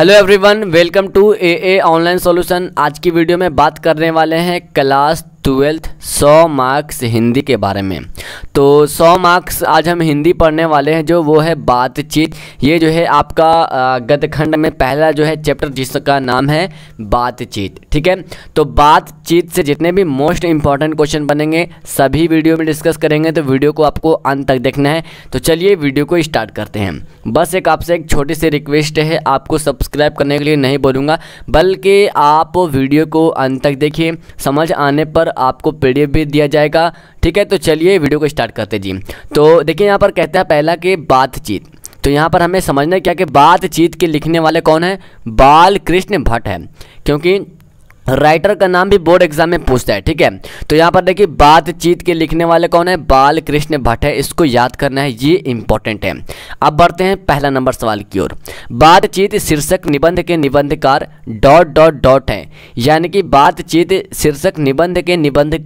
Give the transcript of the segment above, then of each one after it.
hello everyone welcome to A A online solution आज की video में बात करने वाले हैं क्लास ट्वेल्थ सौ मार्क्स हिंदी के बारे में तो सौ मार्क्स आज हम हिंदी पढ़ने वाले हैं जो वो है बातचीत ये जो है आपका गतखंड में पहला जो है चैप्टर जिसका नाम है बातचीत ठीक है तो बातचीत से जितने भी मोस्ट इंपॉर्टेंट क्वेश्चन बनेंगे सभी वीडियो में डिस्कस करेंगे तो वीडियो को आपको अंत तक देखना है तो चलिए वीडियो को स्टार्ट करते हैं बस एक आपसे एक छोटी सी रिक्वेस्ट है आपको सब्सक्राइब करने के लिए नहीं बोलूँगा बल्कि आप वीडियो को अंत तक देखिए समझ आने पर आपको पी भी दिया जाएगा ठीक है तो चलिए वीडियो को स्टार्ट करते जी तो देखिए यहाँ पर कहते हैं पहला कि बातचीत तो यहाँ पर हमें समझना है क्या कि बातचीत के लिखने वाले कौन है बाल कृष्ण भट्ट है क्योंकि राइटर का नाम भी बोर्ड एग्जाम में पूछता है ठीक है तो यहाँ पर देखिए बातचीत के लिखने वाले कौन है बाल कृष्ण भट्ट है इसको याद करना है ये इंपॉर्टेंट है अब बढ़ते हैं पहला नंबर सवाल की ओर बातचीत शीर्षक निबंध के निबंधकार डॉट डॉट डॉट है यानी कि बातचीत शीर्षक निबंध के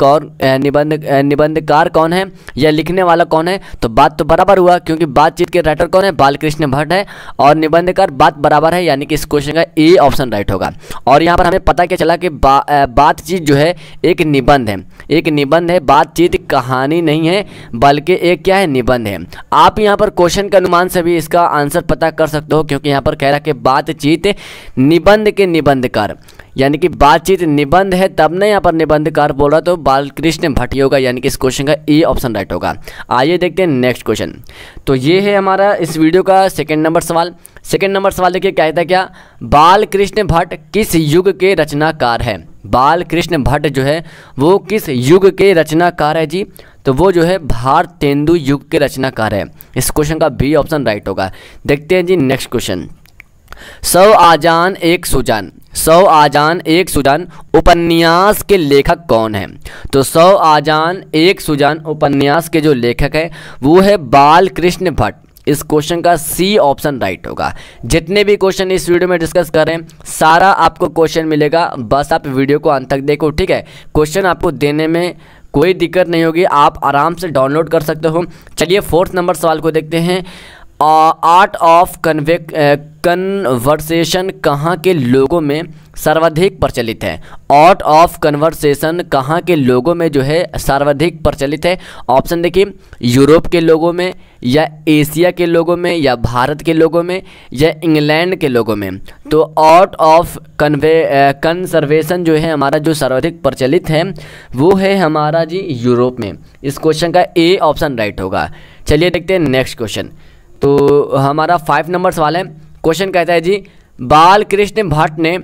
कौन निबंध निबंधकार कौन है या लिखने वाला कौन है तो बात तो बराबर हुआ क्योंकि बातचीत के राइटर कौन है बालकृष्ण भट्ट है और निबंधकार बात बराबर है यानी कि इस क्वेश्चन का ए ऑप्शन राइट होगा और यहाँ पर हमें पता क्या चला कि बा, बातचीत जो है एक निबंध है एक निबंध है बातचीत कहानी नहीं है बल्कि एक क्या है निबंध है आप यहाँ पर क्वेश्चन के अनुमान से भी इसका आंसर पता कर सकते हो क्योंकि यहाँ पर कह रहा कि बातचीत निबंध के निबंधकार यानी कि बातचीत निबंध है तब ना यहाँ पर निबंधकार बोल रहा तो बालकृष्ण भट्ट होगा यानी कि इस क्वेश्चन का ए ऑप्शन राइट होगा आइए देखते हैं नेक्स्ट क्वेश्चन तो ये है हमारा इस वीडियो का सेकेंड नंबर सवाल सेकेंड नंबर सवाल देखिए क्या है क्या बालकृष्ण भट्ट किस युग के रचनाकार है बालकृष्ण भट्ट जो है वो किस युग के रचनाकार है जी तो वो जो है भारतेंदु युग के रचनाकार है इस क्वेश्चन का बी ऑप्शन राइट होगा देखते हैं जी नेक्स्ट क्वेश्चन सौ आजान एक सुजान सौ आजान एक सुजान उपन्यास के लेखक कौन है तो सौ आजान एक सुजान उपन्यास के जो लेखक है वो है बाल कृष्ण भट्ट इस क्वेश्चन का सी ऑप्शन राइट होगा जितने भी क्वेश्चन इस वीडियो में डिस्कस कर रहे हैं सारा आपको क्वेश्चन मिलेगा बस आप वीडियो को अंत तक देखो ठीक है क्वेश्चन आपको देने में कोई दिक्कत नहीं होगी आप आराम से डाउनलोड कर सकते हो चलिए फोर्थ नंबर सवाल को देखते हैं आर्ट ऑफ कन्वे कन्वर्सेशन कहाँ के लोगों में सर्वाधिक प्रचलित है आर्ट ऑफ कन्वर्सेशन कहाँ के लोगों में जो है सर्वाधिक प्रचलित है ऑप्शन देखिए यूरोप के लोगों में या एशिया के लोगों में या भारत के लोगों में या इंग्लैंड के लोगों में तो आर्ट ऑफ कन्वे कन्सर्वेशन जो है हमारा जो सर्वाधिक प्रचलित है वो है हमारा जी यूरोप में इस क्वेश्चन का ए ऑप्शन राइट होगा चलिए देखते हैं नेक्स्ट क्वेश्चन तो हमारा फाइव नंबर सवाल है क्वेश्चन कहता है जी बाल कृष्ण भट्ट ने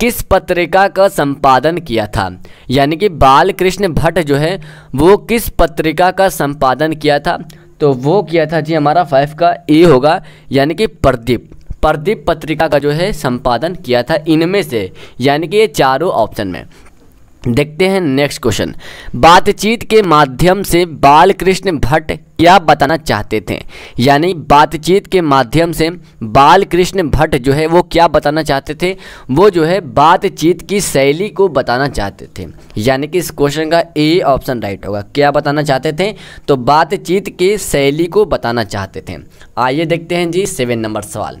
किस पत्रिका का संपादन किया था यानी कि बाल कृष्ण भट्ट जो है वो किस पत्रिका का संपादन किया था तो वो किया था जी हमारा फाइव का ए होगा यानी कि प्रदीप प्रदीप पत्रिका का जो है संपादन किया था इनमें से यानी कि ये चारों ऑप्शन में देखते हैं नेक्स्ट क्वेश्चन बातचीत के माध्यम से बालकृष्ण भट्ट क्या बताना चाहते थे यानी बातचीत के माध्यम से बालकृष्ण भट्ट जो है वो क्या बताना चाहते थे वो जो है बातचीत की शैली को बताना चाहते थे यानी कि इस क्वेश्चन का ए ऑप्शन राइट होगा क्या बताना चाहते थे तो बातचीत की शैली को बताना चाहते थे आइए देखते हैं जी सेवन नंबर सवाल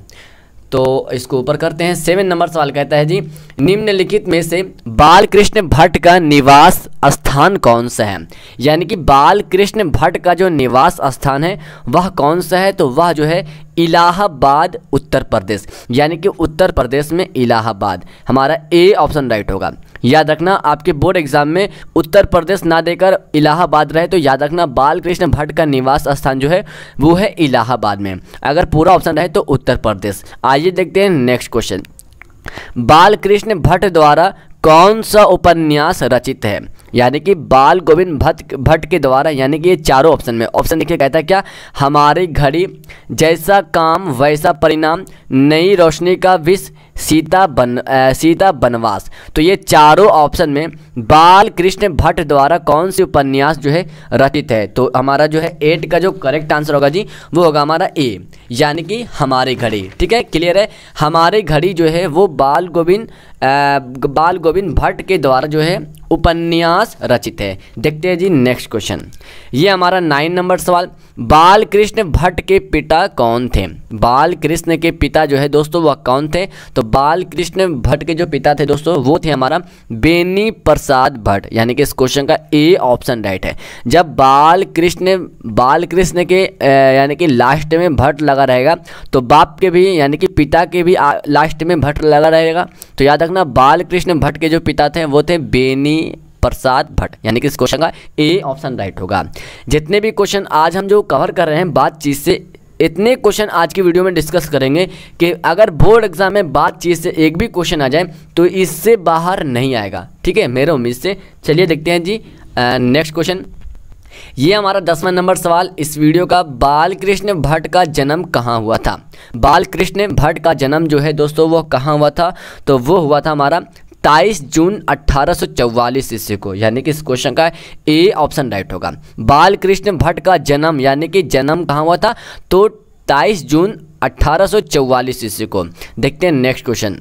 तो इसको ऊपर करते हैं सेवन नंबर सवाल कहता है जी निम्नलिखित में से बालकृष्ण भट्ट का निवास स्थान कौन सा है यानी कि बालकृष्ण भट्ट का जो निवास स्थान है वह कौन सा है तो वह जो है इलाहाबाद उत्तर प्रदेश यानी कि उत्तर प्रदेश में इलाहाबाद हमारा ए ऑप्शन राइट होगा याद रखना आपके बोर्ड एग्जाम में उत्तर प्रदेश ना देकर इलाहाबाद रहे तो याद रखना बालकृष्ण भट्ट का निवास स्थान जो है वो है इलाहाबाद में अगर पूरा ऑप्शन रहे तो उत्तर प्रदेश आइए देखते हैं नेक्स्ट क्वेश्चन बालकृष्ण भट्ट द्वारा कौन सा उपन्यास रचित है यानी कि बाल गोविंद भट्ट भट्ट के द्वारा यानी कि ये चारों ऑप्शन में ऑप्शन देखिए कहता है क्या हमारी घड़ी जैसा काम वैसा परिणाम नई रोशनी का विष सीता बन आ, सीता बनवास तो ये चारों ऑप्शन में बाल कृष्ण भट्ट द्वारा कौन से उपन्यास जो है रचित है तो हमारा जो है एट का जो करेक्ट आंसर होगा जी वो होगा हमारा ए यानी कि हमारी घड़ी ठीक है क्लियर है हमारी घड़ी जो है वो बाल गोविंद बाल गोविंद भट्ट के द्वारा जो है उपन्यास रचित है देखते हैं जी नेक्स्ट क्वेश्चन ये हमारा नाइन नंबर सवाल बालकृष्ण भट्ट के पिता कौन थे बाल कृष्ण के पिता जो है दोस्तों वह कौन थे तो बाल कृष्ण भट्ट के जो पिता थे दोस्तों वो थे हमारा बेनी प्रसाद भट्ट यानी कि इस क्वेश्चन का ए ऑप्शन राइट है जब बाल कृष्ण बाल कृष्ण के यानी कि लास्ट में भट्ट लगा रहेगा तो बाप के भी यानी कि पिता के भी लास्ट में भट्ट लगा रहेगा तो याद रखना बाल कृष्ण भट्ट के जो पिता थे वो थे बेनी प्रसाद भट्ट यानी कि इस क्वेश्चन का ए ऑप्शन राइट होगा जितने भी क्वेश्चन आज हम जो कवर कर रहे हैं बातचीत से इतने क्वेश्चन आज की वीडियो में डिस्कस करेंगे कि अगर बोर्ड एग्जाम में बातचीत से एक भी क्वेश्चन आ जाए तो इससे बाहर नहीं आएगा ठीक है मेरे उम्मीद से चलिए देखते हैं जी नेक्स्ट क्वेश्चन ये हमारा दसवां नंबर सवाल इस वीडियो का बालकृष्ण भट्ट का जन्म कहाँ हुआ था बालकृष्ण भट्ट का जन्म जो है दोस्तों वो कहाँ हुआ था तो वो हुआ था हमारा तेईस जून चौवालीस ईस्वी को यानी कि इस क्वेश्चन का ए ऑप्शन राइट होगा बालकृष्ण भट्ट का जन्म यानी कि जन्म कहाँ हुआ था तो तेईस जून चौवालीस ईस्वी को देखते हैं नेक्स्ट क्वेश्चन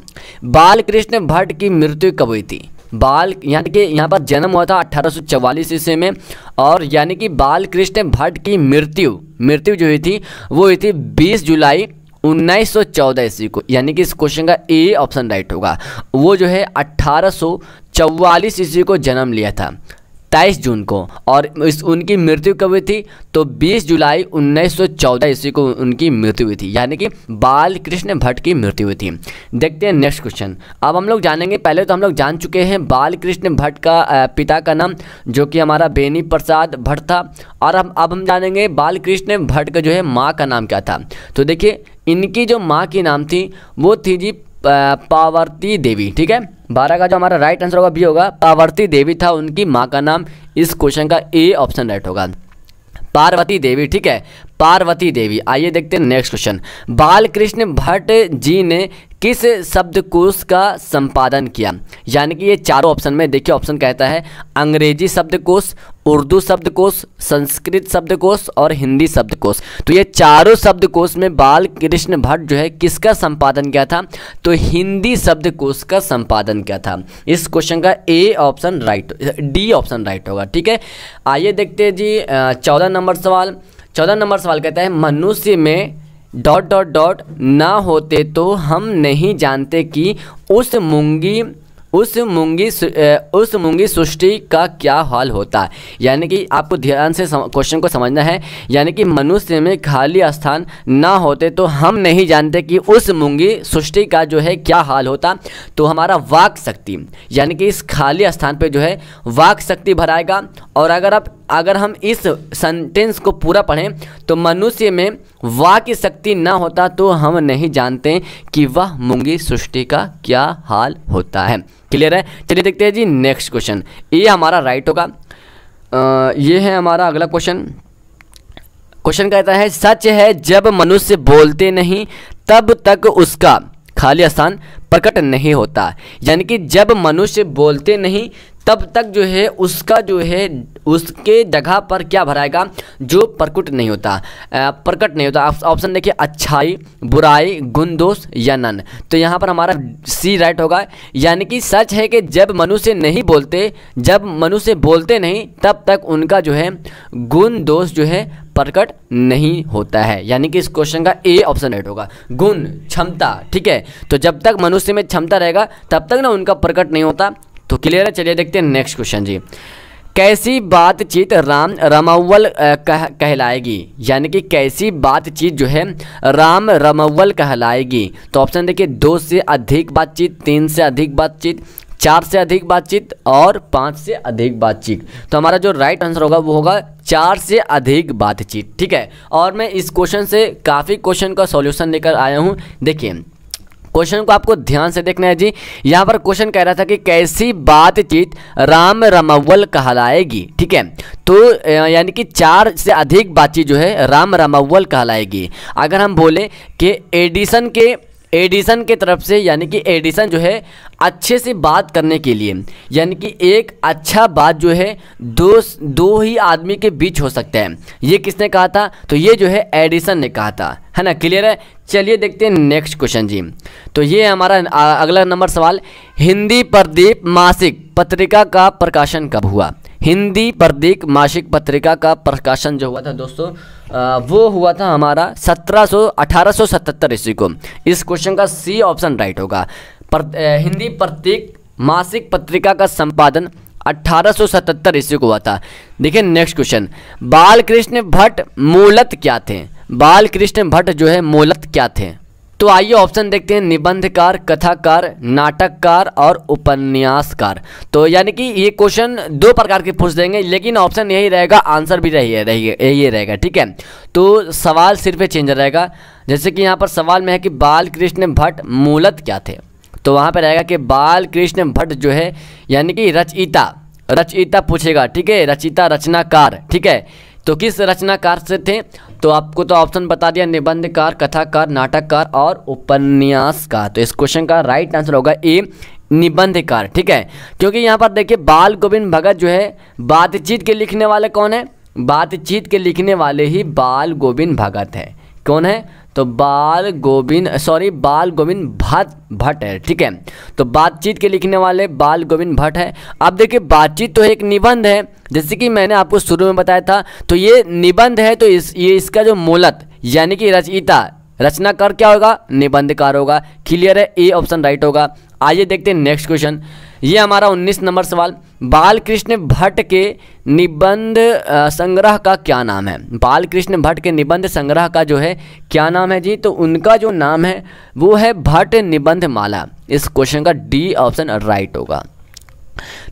बालकृष्ण भट्ट की मृत्यु कब हुई थी बाल यानी कि यहाँ पर जन्म हुआ था 1844 ईस्वी में और यानी कि बालकृष्ण भट्ट की मृत्यु मृत्यु जो हुई थी वो हुई थी 20 जुलाई उन्नीस सौ चौदह ईस्वी को यानी कि इस क्वेश्चन का ए ऑप्शन राइट होगा वो जो है अट्ठारह सौ चौवालीस ईस्वी को जन्म लिया था तेईस जून को और इस उनकी मृत्यु कब हुई थी तो 20 जुलाई 1914 ईस्वी को उनकी मृत्यु हुई थी यानी कि बाल कृष्ण भट्ट की मृत्यु हुई थी देखते हैं नेक्स्ट क्वेश्चन अब हम लोग जानेंगे पहले तो हम लोग जान चुके हैं बाल कृष्ण भट्ट का पिता का नाम जो कि हमारा बेनी प्रसाद भट्ट था और हम अब हम जानेंगे बाल कृष्ण भट्ट का जो है माँ का नाम क्या था तो देखिए इनकी जो माँ की नाम थी वो थी जी पावर्ती देवी ठीक है बारह का जो हमारा राइट आंसर होगा बी होगा पावर्ती देवी था उनकी माँ का नाम इस क्वेश्चन का ए ऑप्शन राइट होगा पार्वती देवी ठीक है पार्वती देवी आइए देखते हैं नेक्स्ट क्वेश्चन बालकृष्ण भट्ट जी ने किस शब्दकोश का संपादन किया यानी कि ये चारों ऑप्शन में देखिए ऑप्शन कहता है अंग्रेजी शब्दकोश उर्दू शब्दकोश संस्कृत शब्दकोश और हिंदी शब्दकोश तो ये चारों शब्दकोश में बाल कृष्ण भट्ट जो है किसका संपादन किया था तो हिंदी शब्दकोश का संपादन किया था इस क्वेश्चन का A option right D option right होगा ठीक है आइए देखते हैं जी चौदह नंबर सवाल चौदह नंबर सवाल कहता है मनुष्य में डॉट डॉट डॉट ना होते तो हम नहीं जानते कि उस मुंगी उस मुंगी उस मुंगी सृष्टि का क्या हाल होता है यानी कि आपको ध्यान से क्वेश्चन को समझना है यानी कि मनुष्य में खाली स्थान ना होते तो हम नहीं जानते कि उस मुंगी सृष्टि का जो है क्या हाल होता तो हमारा वाक शक्ति यानी कि इस खाली स्थान पर जो है वाक शक्ति भराएगा और अगर आप अगर हम इस सेंटेंस को पूरा पढ़ें तो मनुष्य में वाह की शक्ति ना होता तो हम नहीं जानते कि वह मुंगी सृष्टि का क्या हाल होता है क्लियर है चलिए देखते हैं जी नेक्स्ट क्वेश्चन ये हमारा राइट होगा ये है हमारा अगला क्वेश्चन क्वेश्चन कहता है सच है जब मनुष्य बोलते नहीं तब तक उसका खाली स्थान प्रकट नहीं होता यानी कि जब मनुष्य बोलते नहीं तब तक जो है उसका जो है उसके जगह पर क्या भराएगा जो प्रकट नहीं होता प्रकट नहीं होता ऑप्शन देखिए अच्छाई बुराई गुण दोष या नन तो यहाँ पर हमारा सी राइट होगा यानी कि सच है कि जब मनुष्य नहीं बोलते जब मनुष्य बोलते नहीं तब तक उनका जो है गुण दोष जो है प्रकट नहीं होता है यानी कि इस क्वेश्चन का ए ऑप्शन राइट होगा गुण क्षमता ठीक है तो जब तक मनुष्य उससे में क्षमता रहेगा तब तक ना उनका प्रकट नहीं होता तो क्लियर है चलिए देखते हैं नेक्स्ट क्वेश्चन जी कैसी बातचीत राम रमवल कह, कहलाएगी यानी कि कैसी बातचीत जो है राम रमवल कहलाएगी तो ऑप्शन देखिए दो से अधिक बातचीत तीन से अधिक बातचीत चार से अधिक बातचीत और पाँच से अधिक बातचीत तो हमारा जो राइट आंसर होगा वो होगा चार से अधिक बातचीत ठीक है और मैं इस क्वेश्चन से काफ़ी क्वेश्चन का सॉल्यूशन लेकर आया हूँ देखिए क्वेश्चन को आपको ध्यान से देखना है जी यहाँ पर क्वेश्चन कह रहा था कि कैसी बातचीत राम रमावल कहलाएगी ठीक है तो यानी कि चार से अधिक बातचीत जो है राम रमावल कहलाएगी अगर हम बोले कि एडिसन के एडिसन के तरफ से यानी कि एडिसन जो है अच्छे से बात करने के लिए यानी कि एक अच्छा बात जो है दो दो ही आदमी के बीच हो सकता है ये किसने कहा था तो ये जो है एडिसन ने कहा था है ना क्लियर है चलिए देखते हैं नेक्स्ट क्वेश्चन जी तो ये हमारा अगला नंबर सवाल हिंदी प्रदीप मासिक पत्रिका का प्रकाशन कब हुआ हिंदी प्रतीक मासिक पत्रिका का प्रकाशन जो हुआ था दोस्तों आ, वो हुआ था हमारा सत्रह सौ अठारह सौ सतहत्तर ईस्वी को इस क्वेश्चन का सी ऑप्शन राइट होगा पर, ए, हिंदी प्रतीक मासिक पत्रिका का संपादन 1877 ईस्वी को हुआ था देखिए नेक्स्ट क्वेश्चन बालकृष्ण भट्ट मूलत क्या थे बालकृष्ण भट्ट जो है मूलत क्या थे तो आइए ऑप्शन देखते हैं निबंधकार कथाकार नाटककार और उपन्यासकार तो यानी कि ये क्वेश्चन दो प्रकार के पूछ देंगे लेकिन ऑप्शन यही रहेगा आंसर भी रही रही यही रहेगा ठीक है तो सवाल सिर्फ चेंज रहेगा जैसे कि यहाँ पर सवाल में है कि बाल कृष्ण भट्ट मूलत क्या थे तो वहाँ पर रहेगा कि बाल कृष्ण भट्ट जो है यानी कि रचयिता रचयिता पूछेगा ठीक है रचयिता रचनाकार ठीक है तो किस रचनाकार से थे तो आपको तो ऑप्शन बता दिया निबंधकार कथाकार नाटककार और उपन्यासकार तो इस क्वेश्चन का राइट आंसर होगा ए निबंधकार ठीक है क्योंकि यहाँ पर देखिए बाल गोविंद भगत जो है बातचीत के लिखने वाले कौन है बातचीत के लिखने वाले ही बाल गोविंद भगत है कौन है तो बाल गोविंद सॉरी बाल गोविंद भट भट्ट है ठीक है तो बातचीत के लिखने वाले बाल गोविंद भट्ट है अब देखिए बातचीत तो एक निबंध है जैसे कि मैंने आपको शुरू में बताया था तो ये निबंध है तो इस ये इसका जो मूलत यानी कि रचयिता रचनाकार क्या होगा निबंधकार होगा क्लियर है ए ऑप्शन राइट होगा आइए देखते हैं नेक्स्ट क्वेश्चन ये हमारा उन्नीस नंबर सवाल बालकृष्ण भट्ट के निबंध संग्रह का क्या नाम है बालकृष्ण भट्ट के निबंध संग्रह का जो है क्या नाम है जी तो उनका जो नाम है वो है भट्ट निबंध माला इस क्वेश्चन का डी ऑप्शन राइट होगा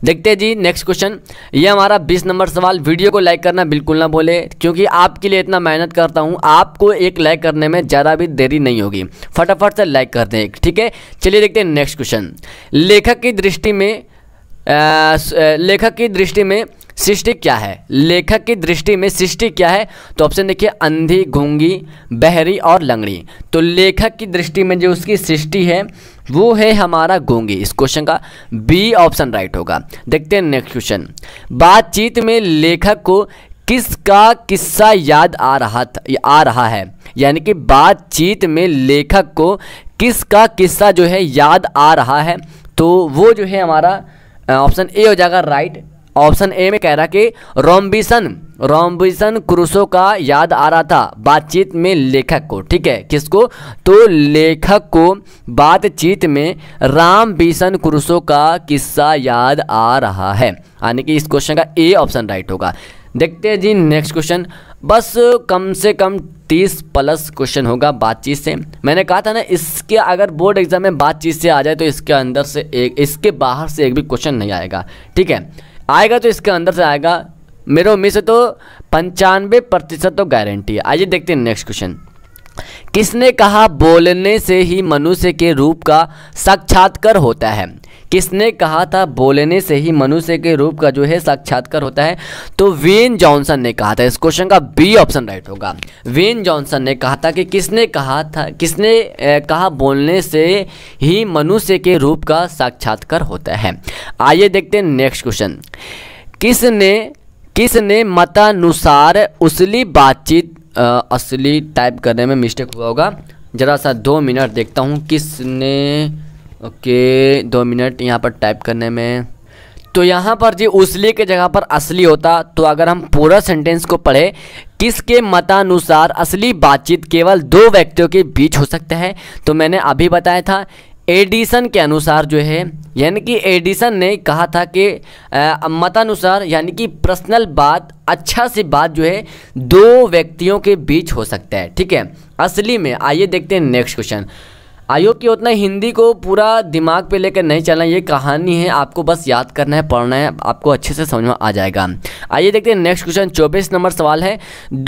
देखते हैं जी नेक्स्ट क्वेश्चन ये हमारा 20 नंबर सवाल वीडियो को लाइक करना बिल्कुल ना भूले क्योंकि आपके लिए इतना मेहनत करता हूँ आपको एक लाइक करने में ज़्यादा भी देरी नहीं होगी फटाफट से लाइक कर दें ठीक है चलिए देखते हैं नेक्स्ट क्वेश्चन लेखक की दृष्टि में लेखक की दृष्टि में सृष्टि क्या है लेखक की दृष्टि में सृष्टि क्या है तो ऑप्शन देखिए अंधी घूंगी बहरी और लंगड़ी तो लेखक की दृष्टि में जो उसकी सृष्टि है वो है हमारा घूंगी इस क्वेश्चन का बी ऑप्शन राइट होगा देखते हैं नेक्स्ट क्वेश्चन बातचीत में लेखक को किसका किस्सा याद आ रहा था आ रहा है यानी कि बातचीत में लेखक को किसका किस्सा जो है याद आ रहा है तो वो जो है हमारा ऑप्शन ए हो जाएगा राइट ऑप्शन ए में कह रहा कि रोम्बिसन रोम्बिसन क्रूसो का याद आ रहा था बातचीत में लेखक को ठीक है किसको तो लेखक को बातचीत में राम बिसन क्रूसो का किस्सा याद आ रहा है यानी कि इस क्वेश्चन का ए ऑप्शन राइट होगा देखते हैं जी नेक्स्ट क्वेश्चन बस कम से कम तीस प्लस क्वेश्चन होगा बातचीत से मैंने कहा था ना इसके अगर बोर्ड एग्जाम में बातचीत से आ जाए तो इसके अंदर से एक इसके बाहर से एक भी क्वेश्चन नहीं आएगा ठीक है आएगा तो इसके अंदर से आएगा मेरे उम्मीद से तो पंचानवे प्रतिशत तो गारंटी है आइए देखते हैं नेक्स्ट क्वेश्चन किसने कहा बोलने से ही मनुष्य के रूप का साक्षात्कार होता है किसने कहा था बोलने से ही मनुष्य के रूप का जो है साक्षात्कार होता है तो वेन जॉनसन ने कहा था इस क्वेश्चन का बी ऑप्शन राइट होगा वेन जॉनसन ने कहा था कि किसने कहा था किसने कहा बोलने से ही मनुष्य के रूप का साक्षात्कार होता है आइए देखते हैं नेक्स्ट क्वेश्चन किसने किसने मतानुसार उसली बातचीत असली टाइप करने में मिस्टेक हुआ होगा ज़रा सा दो मिनट देखता हूँ किसने ओके दो मिनट यहाँ पर टाइप करने में तो यहाँ पर जी उसली के जगह पर असली होता तो अगर हम पूरा सेंटेंस को पढ़े किसके मतानुसार असली बातचीत केवल दो व्यक्तियों के बीच हो सकता है तो मैंने अभी बताया था एडिसन के अनुसार जो है यानी कि एडिसन ने कहा था कि मतानुसार यानी कि पर्सनल बात अच्छा सी बात जो है दो व्यक्तियों के बीच हो सकता है ठीक है असली में आइए देखते हैं नेक्स्ट क्वेश्चन आयोग की उतना हिंदी को पूरा दिमाग पे लेकर नहीं चलना ये कहानी है आपको बस याद करना है पढ़ना है आपको अच्छे से समझ में आ जाएगा आइए देखते हैं नेक्स्ट क्वेश्चन चौबीस नंबर सवाल है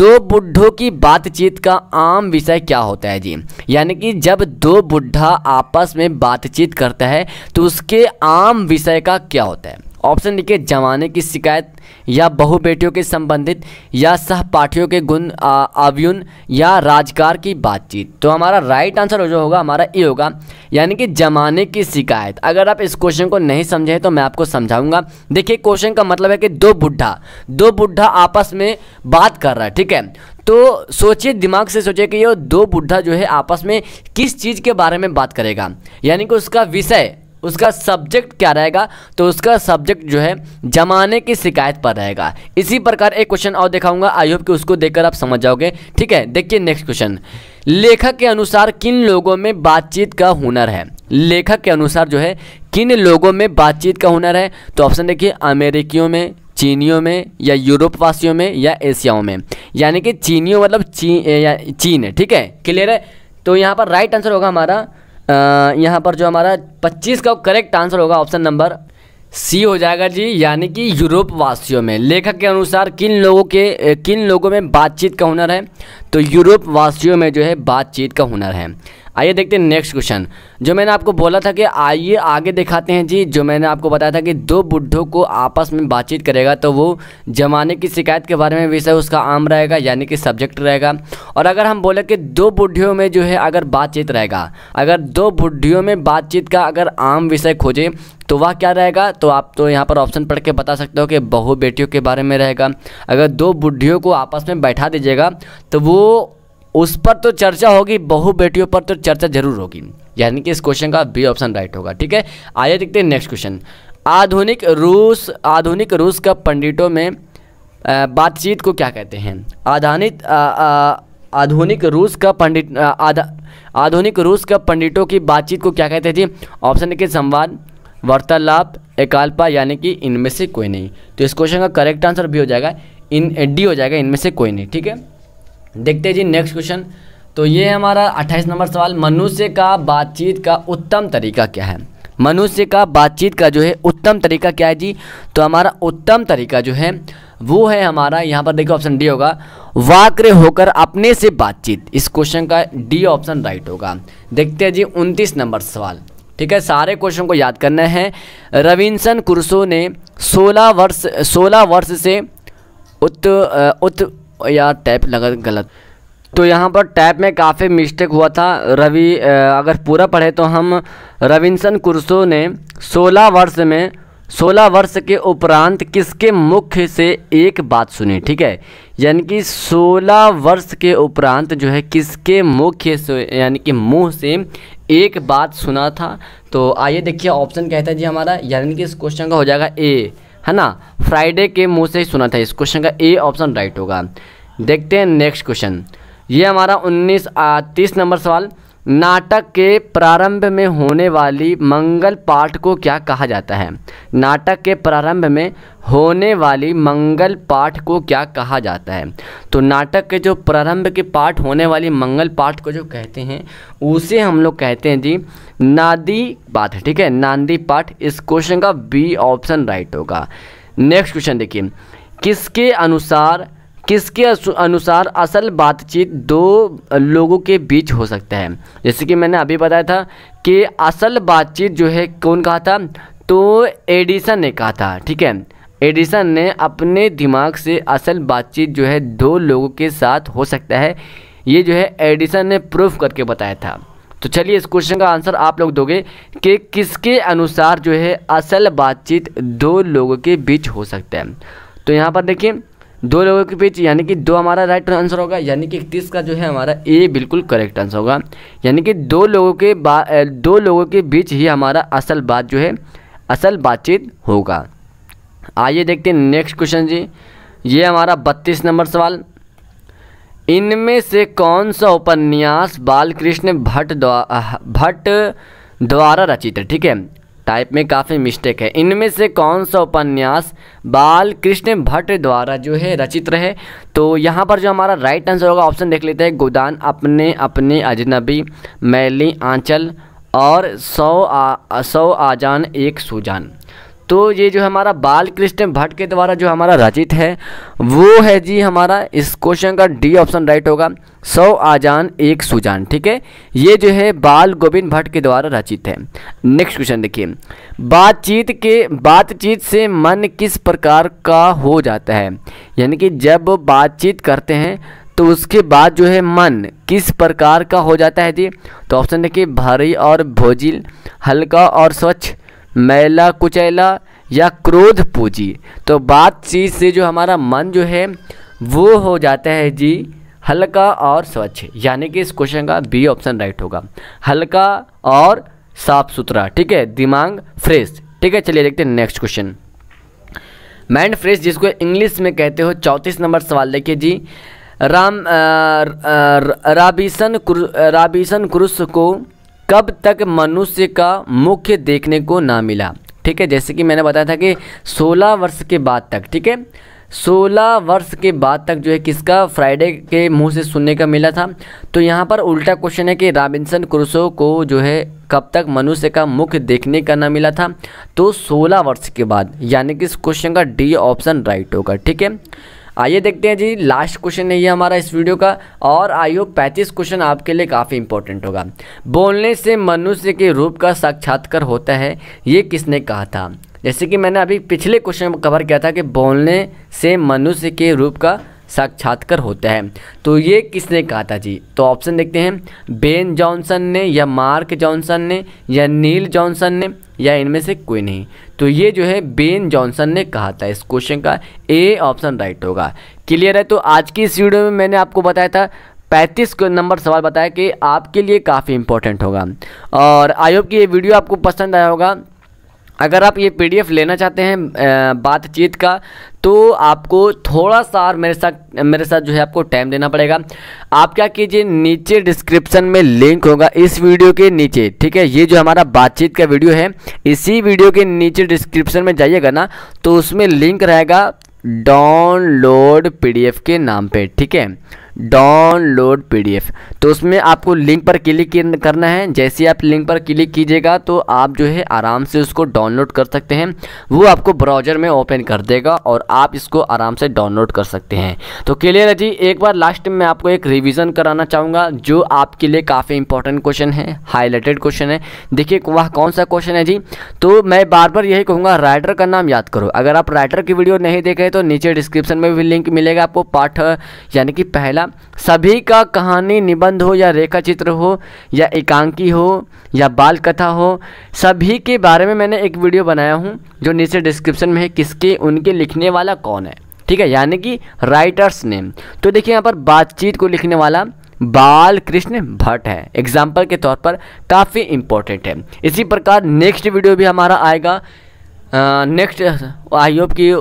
दो बुढ़ों की बातचीत का आम विषय क्या होता है जी यानी कि जब दो बुढ़ा आपस में बातचीत करता है तो उसके आम विषय का क्या होता है ऑप्शन देखिए जमाने की शिकायत या बहु बेटियों के संबंधित या सहपाठियों के गुण अव्युन या राजकार की बातचीत तो हमारा राइट आंसर जो होगा हमारा ये होगा यानी कि जमाने की शिकायत अगर आप इस क्वेश्चन को नहीं समझे तो मैं आपको समझाऊंगा देखिए क्वेश्चन का मतलब है कि दो बुढ़ा दो बुढ़ा आपस में बात कर रहा है ठीक है तो सोचिए दिमाग से सोचिए कि ये दो बुढ़ा जो है आपस में किस चीज़ के बारे में बात करेगा यानी कि उसका विषय उसका सब्जेक्ट क्या रहेगा तो उसका सब्जेक्ट जो है जमाने की शिकायत पर रहेगा इसी प्रकार एक क्वेश्चन और दिखाऊंगा आई होप कि उसको देखकर आप समझ जाओगे ठीक है देखिए नेक्स्ट क्वेश्चन लेखक के अनुसार किन लोगों में बातचीत का हुनर है लेखक के अनुसार जो है किन लोगों में बातचीत का हुनर है तो ऑप्शन देखिए अमेरिकियों में चीनियों में या यूरोप वासियों में या एशियाओं में यानी कि चीनियों मतलब ची, चीन ठीक है क्लियर है तो यहाँ पर राइट आंसर होगा हमारा यहाँ पर जो हमारा 25 का करेक्ट आंसर होगा ऑप्शन नंबर सी हो जाएगा जी यानी कि यूरोप वासियों में लेखक के अनुसार किन लोगों के किन लोगों में बातचीत का हुनर है तो यूरोप वासियों में जो है बातचीत का हुनर है आइए देखते हैं नेक्स्ट क्वेश्चन जो मैंने आपको बोला था कि आइए आगे दिखाते हैं जी जो मैंने आपको बताया था कि दो बुढ़ों को आपस में बातचीत करेगा तो वो जमाने की शिकायत के बारे में विषय उसका आम रहेगा यानी कि सब्जेक्ट रहेगा और अगर हम बोले कि दो बुढ़ियों में जो है अगर बातचीत रहेगा अगर दो बुढ़ियों में बातचीत का अगर आम विषय खोजें तो वह क्या रहेगा तो आप तो यहाँ पर ऑप्शन पढ़ के बता सकते हो कि बहू बेटियों के बारे में रहेगा अगर दो बुढ़ियों को आपस में बैठा दीजिएगा तो वो उस पर तो चर्चा होगी बहु बेटियों पर तो चर्चा जरूर होगी यानी कि इस क्वेश्चन का बी ऑप्शन राइट होगा ठीक है आइए देखते हैं नेक्स्ट क्वेश्चन आधुनिक रूस आधुनिक रूस का पंडितों में बातचीत को क्या कहते हैं आधानित आधुनिक रूस का पंडित आधुनिक रूस का पंडितों की बातचीत को क्या कहते थे ऑप्शन देखिए के संवाद वार्तालाप एकाल्पा यानी कि इनमें से कोई नहीं तो इस क्वेश्चन का करेक्ट आंसर भी हो जाएगा इन डी हो जाएगा इनमें से कोई नहीं ठीक है देखते हैं जी नेक्स्ट क्वेश्चन तो ये है हमारा अट्ठाईस नंबर सवाल मनुष्य का बातचीत का उत्तम तरीका क्या है मनुष्य का बातचीत का जो है उत्तम तरीका क्या है जी तो हमारा उत्तम तरीका जो है वो है हमारा यहाँ पर देखो ऑप्शन डी होगा वाक्र होकर अपने से बातचीत इस क्वेश्चन का डी ऑप्शन राइट होगा देखते हैं जी उनतीस नंबर सवाल ठीक है सारे क्वेश्चन को याद करना है रविंसन कुरसो ने सोलह वर्ष सोलह वर्ष से उत्त उत या टैप लगा गलत तो यहाँ पर टैप में काफ़ी मिस्टेक हुआ था रवि अगर पूरा पढ़े तो हम रविंसन कुर्सो ने 16 वर्ष में 16 वर्ष के उपरांत किसके मुख से एक बात सुनी ठीक है यानी कि 16 वर्ष के उपरांत जो है किसके मुख्य से यानी कि मुंह से एक बात सुना था तो आइए देखिए ऑप्शन कहता है जी हमारा यानी कि इस क्वेश्चन का हो जाएगा ए है ना फ्राइडे के मुंह से ही सुना था इस क्वेश्चन का ए ऑप्शन राइट होगा देखते हैं नेक्स्ट क्वेश्चन ये हमारा उन्नीस तीस नंबर सवाल नाटक के प्रारंभ में होने वाली मंगल पाठ को क्या कहा जाता है नाटक के प्रारंभ में होने वाली मंगल पाठ को क्या कहा जाता है तो नाटक के जो प्रारंभ के पाठ होने वाली मंगल पाठ को जो कहते हैं उसे हम लोग कहते हैं जी नादी पाठ ठीक है नांदी पाठ इस क्वेश्चन का बी ऑप्शन राइट होगा नेक्स्ट क्वेश्चन देखिए किसके अनुसार किसके अनुसार असल बातचीत दो लोगों के बीच हो सकता है जैसे कि मैंने अभी बताया था कि असल बातचीत जो है कौन कहा था तो एडिसन ने कहा था ठीक है एडिसन ने अपने दिमाग से असल बातचीत जो है दो लोगों के साथ हो सकता है ये जो है एडिसन ने प्रूफ करके बताया था तो चलिए इस क्वेश्चन का आंसर आप लोग दोगे कि किसके अनुसार जो है असल बातचीत दो लोगों के बीच हो सकता है तो यहाँ पर देखिए दो लोगों के बीच यानी कि दो हमारा राइट आंसर होगा यानी कि इकतीस का जो है हमारा ए बिल्कुल करेक्ट आंसर होगा यानी कि दो लोगों के बा दो लोगों के बीच ही हमारा असल बात जो है असल बातचीत होगा आइए देखते हैं नेक्स्ट क्वेश्चन जी ये हमारा बत्तीस नंबर सवाल इनमें से कौन सा उपन्यास बालकृष्ण भट्ट द्वा भट्ट द्वारा रचित है ठीक है टाइप में काफ़ी मिस्टेक है इनमें से कौन सा उपन्यास बाल कृष्ण भट्ट द्वारा जो है रचित रहे तो यहाँ पर जो हमारा राइट आंसर होगा ऑप्शन देख लेते हैं गोदान अपने अपने अजनबी मैली आंचल और सौ आ, सौ आजान एक सुजान तो ये जो हमारा बाल कृष्ण भट्ट के द्वारा जो हमारा रचित है वो है जी हमारा इस क्वेश्चन का डी ऑप्शन राइट होगा सौ आजान एक सुजान ठीक है ये जो है बाल गोविंद भट्ट के द्वारा रचित है नेक्स्ट क्वेश्चन देखिए बातचीत के बातचीत से मन किस प्रकार का हो जाता है यानी कि जब बातचीत करते हैं तो उसके बाद जो है मन किस प्रकार का हो जाता है जी तो ऑप्शन देखिए भारी और भोजिल हल्का और स्वच्छ मैला कुचैला या क्रोध पूजी तो बातचीत से जो हमारा मन जो है वो हो जाता है जी हल्का और स्वच्छ यानी कि इस क्वेश्चन का बी ऑप्शन राइट होगा हल्का और साफ सुथरा ठीक है दिमाग फ्रेश ठीक है चलिए देखते हैं नेक्स्ट क्वेश्चन माइंड फ्रेश जिसको इंग्लिश में कहते हो चौंतीस नंबर सवाल देखिए जी राम राबिसन राबिसन क्रूस को कब तक मनुष्य का मुख्य देखने को ना मिला ठीक है जैसे कि मैंने बताया था कि 16 वर्ष के बाद तक ठीक है 16 वर्ष के बाद तक जो है किसका फ्राइडे के मुंह से सुनने का मिला था तो यहाँ पर उल्टा क्वेश्चन है कि रॉबिन्सन क्रूसो को जो है कब तक मनुष्य का मुख देखने का ना मिला था तो 16 वर्ष के बाद यानी कि इस क्वेश्चन का डी ऑप्शन राइट होगा ठीक है आइए देखते हैं जी लास्ट क्वेश्चन है ये हमारा इस वीडियो का और आई होप पैंतीस क्वेश्चन आपके लिए काफ़ी इंपॉर्टेंट होगा बोलने से मनुष्य के रूप का साक्षात्कार होता है ये किसने कहा था जैसे कि मैंने अभी पिछले क्वेश्चन कवर किया था कि बोलने से मनुष्य के रूप का साक्षात्कार होता है तो ये किसने कहा था जी तो ऑप्शन देखते हैं बेन जॉनसन ने या मार्क जॉनसन ने या नील जॉनसन ने या इनमें से कोई नहीं तो ये जो है बेन जॉनसन ने कहा था इस क्वेश्चन का ए ऑप्शन राइट होगा क्लियर है तो आज की इस वीडियो में मैंने आपको बताया था पैंतीस नंबर सवाल बताया कि आपके लिए काफ़ी इंपॉर्टेंट होगा और आई होप कि ये वीडियो आपको पसंद आया होगा अगर आप ये पीडीएफ लेना चाहते हैं बातचीत का तो आपको थोड़ा सा और मेरे साथ मेरे साथ जो है आपको टाइम देना पड़ेगा आप क्या कीजिए नीचे डिस्क्रिप्शन में लिंक होगा इस वीडियो के नीचे ठीक है ये जो हमारा बातचीत का वीडियो है इसी वीडियो के नीचे डिस्क्रिप्शन में जाइएगा ना तो उसमें लिंक रहेगा डाउनलोड पी के नाम पर ठीक है डाउनलोड पीडीएफ तो उसमें आपको लिंक पर क्लिक करना है जैसे आप लिंक पर क्लिक कीजिएगा तो आप जो है आराम से उसको डाउनलोड कर सकते हैं वो आपको ब्राउजर में ओपन कर देगा और आप इसको आराम से डाउनलोड कर सकते हैं तो क्लियर है जी एक बार लास्ट में आपको एक रिविज़न कराना चाहूँगा जो आपके लिए काफ़ी इंपॉर्टेंट क्वेश्चन है हाईलाइटेड क्वेश्चन है देखिए वह कौन सा क्वेश्चन है जी तो मैं बार बार यही कहूँगा राइडर का नाम याद करो अगर आप राइडर की वीडियो नहीं देखे तो नीचे डिस्क्रिप्शन में भी लिंक मिलेगा आपको पाठ यानी कि पहला मिला सभी का कहानी निबंध हो या रेखा चित्र हो या एकांकी हो या बाल कथा हो सभी के बारे में मैंने एक वीडियो बनाया हूँ जो नीचे डिस्क्रिप्शन में है किसके उनके लिखने वाला कौन है ठीक है यानी कि राइटर्स नेम तो देखिए यहाँ पर बातचीत को लिखने वाला बाल कृष्ण भट्ट है एग्जाम्पल के तौर पर काफ़ी इंपॉर्टेंट है इसी प्रकार नेक्स्ट वीडियो भी हमारा आएगा नेक्स्ट आई होप कि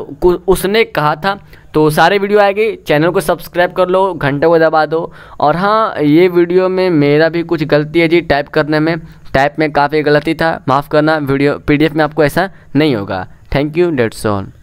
उसने कहा था तो सारे वीडियो आएगी चैनल को सब्सक्राइब कर लो घंटे को दबा दो और हाँ ये वीडियो में मेरा भी कुछ गलती है जी टाइप करने में टाइप में काफ़ी गलती था माफ़ करना वीडियो पीडीएफ में आपको ऐसा नहीं होगा थैंक यू डेट्स ऑल